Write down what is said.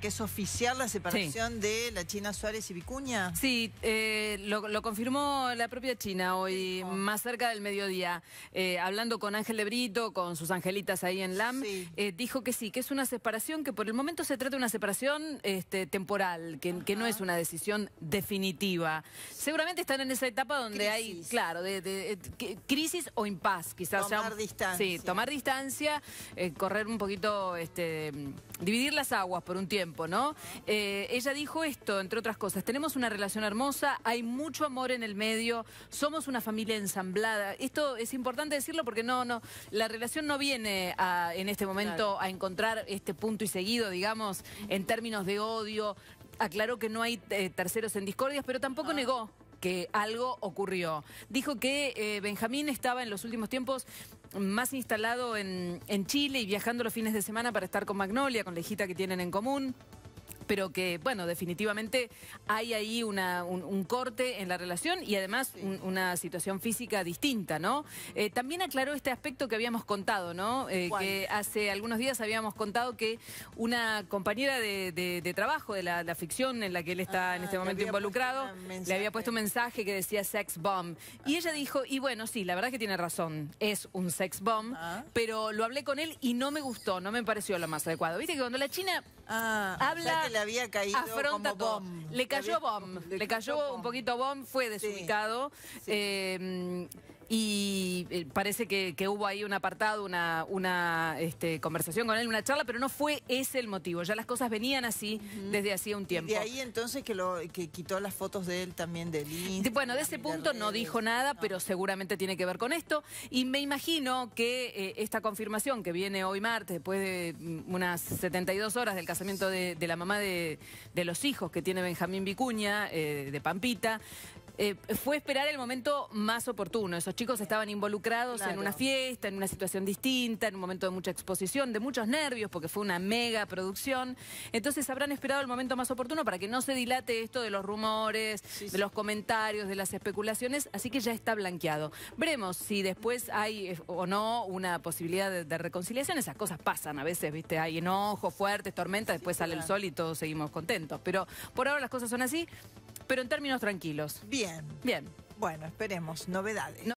que es oficial la separación de la China Suárez y Vicuña. Sí, eh, lo, confirmó la propia China hoy, más cerca del mediodía, eh, hablando con Ángel Lebrito, con sus angelitas ahí en LAM, eh, dijo que sí, que es una separación, que por el momento se trata de una separación este, temporal, que, no es una decisión definitiva. Seguramente están en esa etapa donde hay, claro, de, crisis o impas, quizás. Tomar distancia. Sí, tomar distancia, correr un poquito, este, dividir las aguas por un tiempo ¿no? Eh, ella dijo esto, entre otras cosas, tenemos una relación hermosa, hay mucho amor en el medio, somos una familia ensamblada. Esto es importante decirlo porque no, no, la relación no viene en este momento a encontrar este punto y seguido, digamos, en términos de odio. Aclaró que no hay eh, terceros en discordias, pero tampoco ah. negó que algo ocurrió. Dijo que eh, Benjamín estaba en los últimos tiempos más instalado en, en Chile y viajando los fines de semana para estar con Magnolia, con la hijita que tienen en común pero que, bueno, definitivamente hay ahí una, un, corte en la relación y además una situación física distinta, ¿no? Eh, también aclaró este aspecto que habíamos contado, ¿no? Eh, que hace algunos días habíamos contado que una compañera de, trabajo de la, ficción en la que él está en este ah, momento involucrado le había puesto un mensaje que decía sex bomb. Y ella dijo, y bueno, sí, la verdad que tiene razón, es un sex bomb, ah. pero lo hablé con él y no me gustó, no me pareció lo más adecuado. Viste que cuando la China Ah, habla. que le había caído afronta como bomb. Le cayó bomb. Le, cayó un poquito bomb, fue desubicado. Eh, y eh, parece que, hubo ahí un apartado, una, este, conversación con él, una charla, pero no fue ese el motivo. Ya las cosas venían así desde hacía un tiempo. Y de ahí entonces que, lo, quitó las fotos de él también del Instagram. Bueno, de ese punto no dijo nada, ah. pero seguramente tiene que ver con esto. Y me imagino que eh, esta confirmación que viene hoy martes, después de mm, unas 72 horas del casamiento de, la mamá de, los hijos que tiene Benjamín Vicuña, eh, de Pampita, eh, fue esperar el momento más oportuno. Esos chicos estaban involucrados en una fiesta, en una situación distinta, en un momento de mucha exposición, de muchos nervios, porque fue una mega producción. Entonces habrán esperado el momento más oportuno para que no se dilate esto de los rumores, de los comentarios, de las especulaciones, así que ya está blanqueado. Veremos si después hay eh, o no una posibilidad de, reconciliación. Esas cosas pasan a veces, ¿viste? Hay enojo fuertes, tormentas, después sale el sol y todos seguimos contentos. Pero por ahora las cosas son así pero en términos tranquilos. Bien. Bien. Bueno, esperemos novedades.